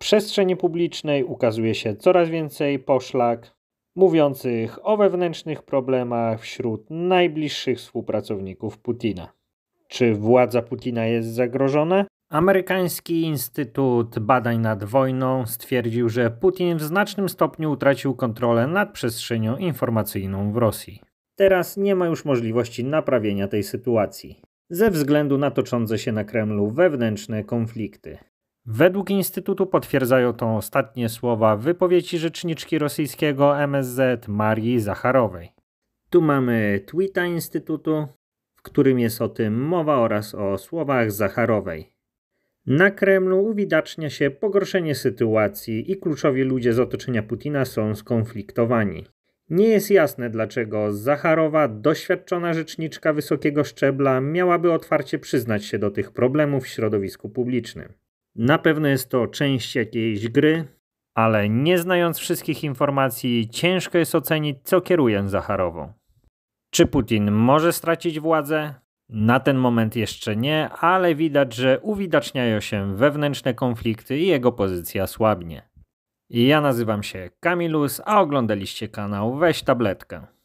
przestrzeni publicznej ukazuje się coraz więcej poszlak mówiących o wewnętrznych problemach wśród najbliższych współpracowników Putina. Czy władza Putina jest zagrożona? Amerykański Instytut Badań nad Wojną stwierdził, że Putin w znacznym stopniu utracił kontrolę nad przestrzenią informacyjną w Rosji. Teraz nie ma już możliwości naprawienia tej sytuacji ze względu na toczące się na Kremlu wewnętrzne konflikty. Według Instytutu potwierdzają to ostatnie słowa wypowiedzi rzeczniczki rosyjskiego MSZ Marii Zacharowej. Tu mamy tweeta Instytutu, w którym jest o tym mowa oraz o słowach Zacharowej. Na Kremlu uwidacznia się pogorszenie sytuacji i kluczowi ludzie z otoczenia Putina są skonfliktowani. Nie jest jasne, dlaczego Zacharowa, doświadczona rzeczniczka wysokiego szczebla, miałaby otwarcie przyznać się do tych problemów w środowisku publicznym. Na pewno jest to część jakiejś gry, ale nie znając wszystkich informacji, ciężko jest ocenić, co kieruje Zacharową. Czy Putin może stracić władzę? Na ten moment jeszcze nie, ale widać, że uwidaczniają się wewnętrzne konflikty i jego pozycja słabnie. Ja nazywam się Kamilus, a oglądaliście kanał Weź Tabletkę.